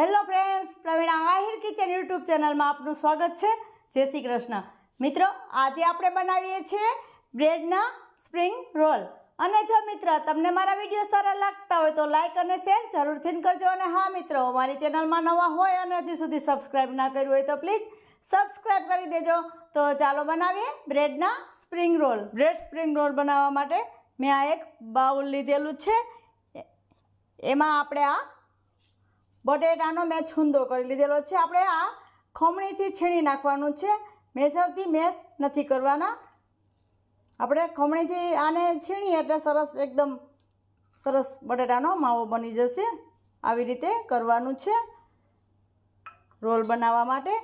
hello friends Pravina Mahir kitchen YouTube ચેનલમાં આપનું સ્વાગત છે જય શ્રી કૃષ્ણ મિત્રો આજે આપણે બનાવીએ છીએ બ્રેડના સ્પ્રિંગ રોલ અને જો મિત્ર તમને મારા વિડીયો સારા લાગતા હોય તો લાઇક અને શેર જરૂરથી કરજો અને હા મિત્રો મારી ચેનલમાં નવા હોય અને હજી સુધી સબસ્ક્રાઈબ ના કર્યું હોય તો પ્લીઝ સબસ્ક્રાઈબ કરી દેજો તો ચાલો બનાવીએ બ્રેડના spring roll bread spring roll બનાવવા માટે મેં આ એક બાઉલ લીધેલું છે એમાં આપણે આ બટેટાનો મેં છૂંદો કરી લીધેલો છે આપણે આ ખમણીથી છીણી નાખવાનું છે મેસરથી મેસ નથી કરવાના આપણે ખમણીથી આને છીણીએ એટલે સરસ એકદમ સરસ બટેટાનો માવો બની જશે આવી રીતે કરવાનું છે રોલ બનાવવા માટે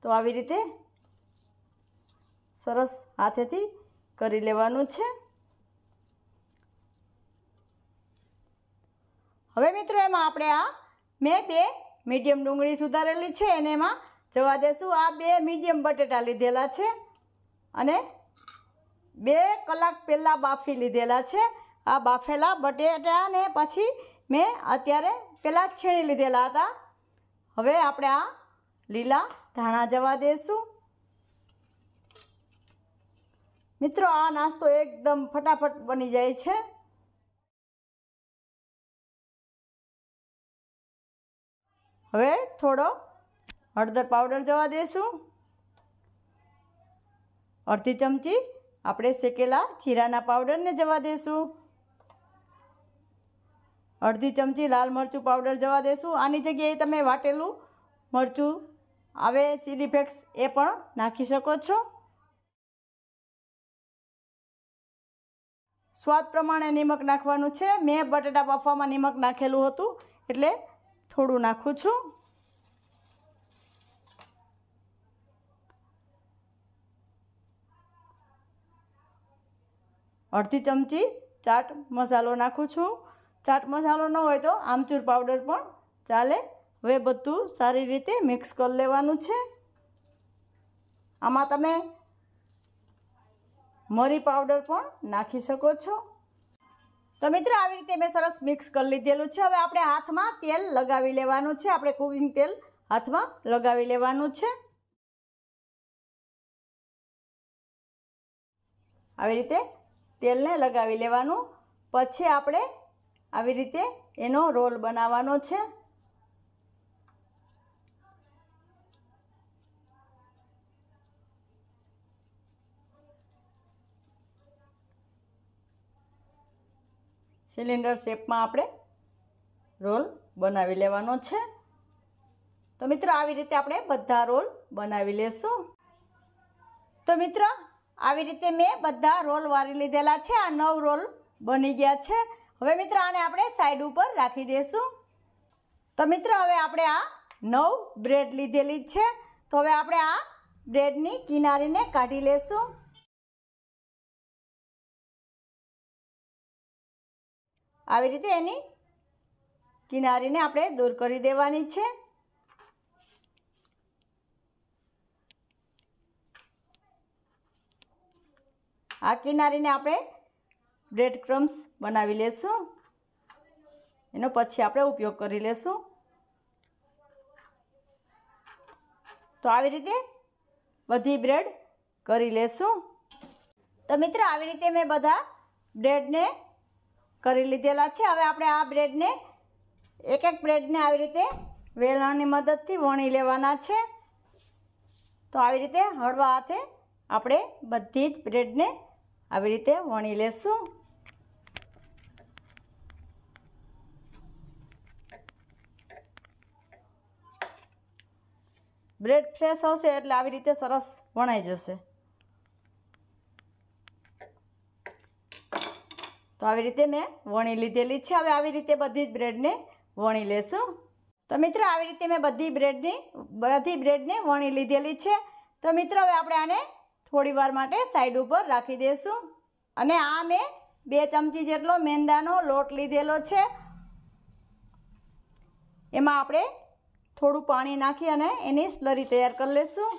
તો આવી રીતે સરસ હાથેથી કરી લેવાનું છે હવે મિત્રો એમાં આપણે આ મેં બે મીડિયમ ડુંગળી સુધારેલી છે અને એમાં જવા દેશું આ બે મીડિયમ બટેટા લીધેલા છે અને બે કલાક પહેલાં બાફી લીધેલા છે આ બાફેલા બટેટાને પછી મેં અત્યારે પહેલાં છીણી લીધેલા હતા હવે આપણે આ લીલા ધાણા જવા દેશું મિત્રો આ નાસ્તો એકદમ ફટાફટ બની જાય છે હવે થોડો હળદર પાવડર જવા દઈશું અડધી ચમચી આપણે શેકેલા જીરાના પાવડરને જવા દઈશું અડધી ચમચી લાલ મરચું પાવડર જવા દઈશું આની જગ્યાએ તમે વાટેલું મરચું આવે ચીલી ફ્લેક્સ એ પણ નાખી શકો છો સ્વાદ પ્રમાણે નિમક નાખવાનું છે મેં બટેટા બાફવામાં નિમક નાખેલું હતું એટલે થોડું નાખું છું અડધી ચમચી ચાટ મસાલો નાખું છું ચાટ મસાલો ન હોય તો આમચૂર પાવડર પણ ચાલે હવે બધું સારી રીતે મિક્સ કરી લેવાનું છે આમાં તમે મરી પાવડર પણ નાખી શકો છો તો મિત્રો આવી રીતે મેં સરસ મિક્સ કરી લીધેલું છે હવે આપણે હાથમાં તેલ લગાવી લેવાનું છે આપણે કુકિંગ તેલ હાથમાં લગાવી લેવાનું છે આવી રીતે તેલને લગાવી લેવાનું પછી આપણે આવી રીતે એનો રોલ બનાવવાનો છે સિલિન્ડર શેપમાં આપણે રોલ બનાવી લેવાનો છે તો મિત્ર આવી રીતે આપણે બધા રોલ બનાવી લેશું તો મિત્ર આવી રીતે મેં બધા રોલ વાળી લીધેલા છે આ નવ રોલ બની ગયા છે હવે મિત્ર આને આપણે સાઈડ ઉપર રાખી દઈશું તો મિત્ર હવે આપણે આ નવ બ્રેડ લીધેલી છે તો હવે આપણે આ બ્રેડની કિનારીને કાઢી લેશું આવી રીતે એની કિનારીને આપણે દૂર કરી દેવાની છે આ કિનારીને આપણે બ્રેડ ક્રમ્સ બનાવી લેશું એનો પછી આપણે ઉપયોગ કરી લેશું તો આવી રીતે બધી બ્રેડ કરી લેશું તો મિત્ર આવી રીતે મેં બધા બ્રેડને કરી લીધેલા છે હવે આપણે આ બ્રેડને એક એક બ્રેડને આવી રીતે વેલણની મદદથી વણી લેવાના છે તો આવી રીતે હળવા હાથે આપણે બધી જ બ્રેડને આવી રીતે વણી લેશું બ્રેડ ફ્રેશ હશે એટલે આવી રીતે સરસ વણાઈ જશે તો આવી રીતે મેં વણી લીધેલી છે હવે આવી રીતે બધી જ બ્રેડને વણી લેશું તો મિત્રો આવી રીતે મેં બધી બ્રેડની બધી બ્રેડને વણી લીધેલી છે તો મિત્રો હવે આપણે આને થોડી માટે સાઈડ ઉપર રાખી દઈશું અને આ મેં બે ચમચી જેટલો મેંદાનો લોટ લીધેલો છે એમાં આપણે થોડું પાણી નાખી અને એની સ્લરી તૈયાર કરી લઈશું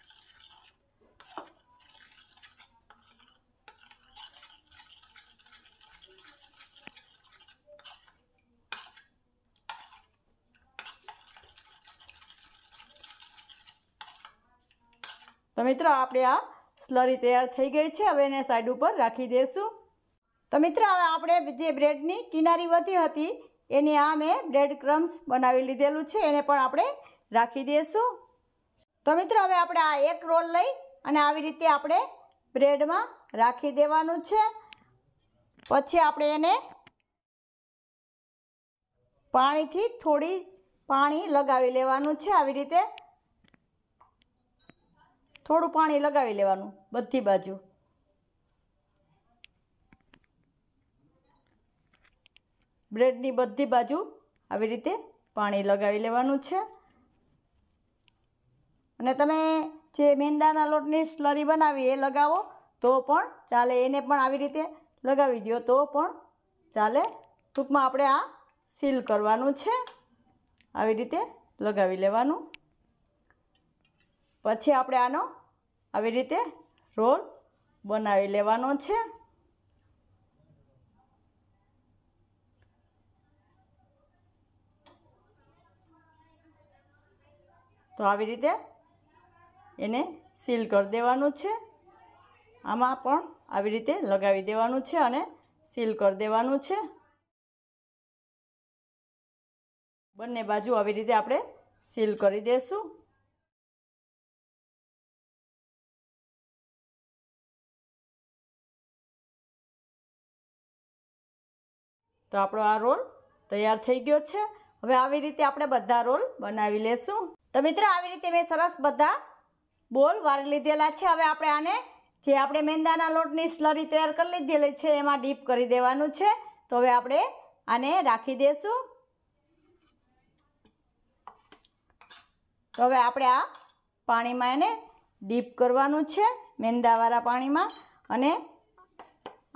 તો મિત્રો આપણે આ સ્લરી તૈયાર થઈ ગઈ છે હવે એને સાઈડ ઉપર રાખી દઈશું તો મિત્રો હવે આપણે જે બ્રેડની કિનારી વધી હતી એની આ મેં બ્રેડ ક્રમ્સ બનાવી લીધેલું છે એને પણ આપણે રાખી દઈશું તો મિત્રો હવે આપણે આ એક રોલ લઈ અને આવી રીતે આપણે બ્રેડમાં રાખી દેવાનું છે પછી આપણે એને પાણીથી થોડી પાણી લગાવી લેવાનું છે આવી રીતે થોડું પાણી લગાવી લેવાનું બધી બાજુ બ્રેડની બધી બાજુ આવી રીતે પાણી લગાવી લેવાનું છે અને તમે જે મેંદાના લોટની સ્લરી બનાવી એ લગાવો તો પણ ચાલે એને પણ આવી રીતે લગાવી દો તો પણ ચાલે ટૂંકમાં આપણે આ સીલ કરવાનું છે આવી રીતે લગાવી લેવાનું પછી આપણે આનો આવી રીતે રોલ બનાવી લેવાનો છે તો આવી રીતે એને સીલ કરી દેવાનું છે આમાં પણ આવી રીતે લગાવી દેવાનું છે અને સીલ કરી દેવાનું છે બંને બાજુ આવી રીતે આપણે સીલ કરી દઈશું તો આપણો આ રોલ તૈયાર થઈ ગયો છે હવે આવી રીતે આપણે બધા રોલ બનાવી લેશું તો મિત્રો આવી રીતે મેં સરસ બધા બોલ વારી લીધેલા છે હવે આપણે આને જે આપણે મેંદાના લોટની સ્લરી તૈયાર કરી લીધેલી છે એમાં ડીપ કરી દેવાનું છે તો હવે આપણે આને રાખી દઈશું તો હવે આપણે આ પાણીમાં એને ડીપ કરવાનું છે મેંદાવાળા પાણીમાં અને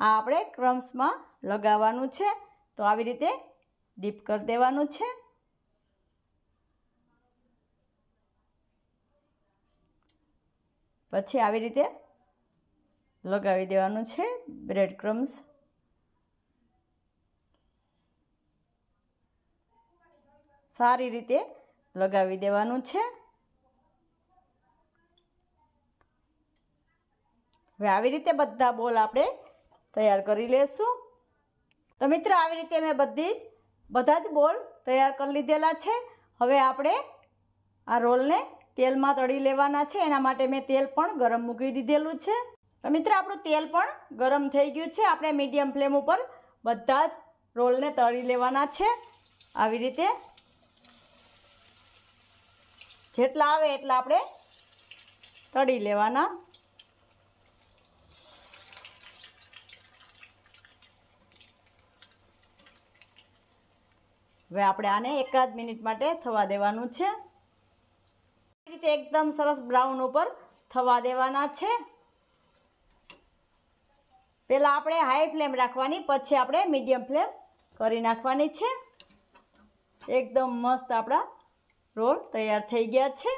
આ આપણે ક્રમ્સમાં લગાવવાનું છે તો આવી રીતે ડીપ કરી દેવાનું છે પછી આવી રીતે લગાવી દેવાનું છે બ્રેડ ક્રમ્સ સારી રીતે લગાવી દેવાનું છે હવે આવી રીતે બધા બોલ આપણે તૈયાર કરી લેશું તો મિત્ર આવી રીતે મેં બધી જ બધા જ બોલ તૈયાર કરી લીધેલા છે હવે આપણે આ રોલને તેલમાં તળી લેવાના છે એના માટે મેં તેલ પણ ગરમ મૂકી દીધેલું છે તો મિત્ર આપણું તેલ પણ ગરમ થઈ ગયું છે આપણે મીડિયમ ફ્લેમ ઉપર બધા જ રોલને તળી લેવાના છે આવી રીતે જેટલા આવે એટલા આપણે તળી લેવાના હવે આપણે આને એકાદ મિનિટ માટે થવા દેવાનું છે રીતે એકદમ સરસ બ્રાઉન ઉપર થવા દેવાના છે પહેલાં આપણે હાઈ ફ્લેમ રાખવાની પછી આપણે મીડિયમ ફ્લેમ કરી નાખવાની છે એકદમ મસ્ત આપણા રોલ તૈયાર થઈ ગયા છે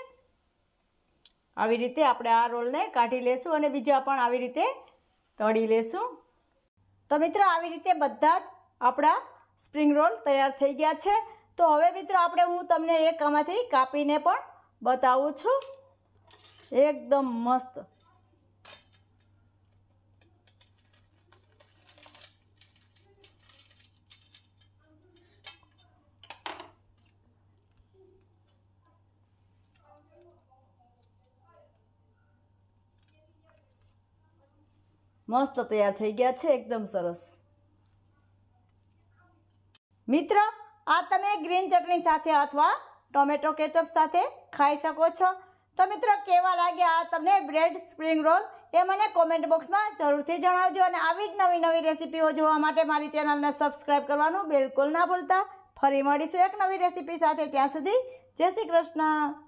આવી રીતે આપણે આ રોલને કાઢી લેશું અને બીજા પણ આવી રીતે તળી લેશું તો મિત્રો આવી રીતે બધા જ આપણા સ્પ્રિંગ રોલ તૈયાર થઈ ગયા છે તો હવે મિત્રો આપણે હું તમને એક આમાંથી કાપીને પણ બતાવું છું એકદમ મસ્ત મસ્ત તૈયાર થઈ ગયા છે એકદમ સરસ મિત્ર આ તમે ગ્રીન ચટણી સાથે અથવા ટોમેટો કેચઅપ સાથે ખાઈ શકો છો તો મિત્રો કેવા લાગ્યા આ તમને બ્રેડ સ્પ્રિંગ રોલ એ મને કોમેન્ટ બોક્સમાં જરૂરથી જણાવજો અને આવી જ નવી નવી રેસીપીઓ જોવા માટે મારી ચેનલને સબસ્ક્રાઈબ કરવાનું બિલકુલ ના ભૂલતા ફરી મળીશું એક નવી રેસીપી સાથે ત્યાં સુધી જય શ્રી કૃષ્ણ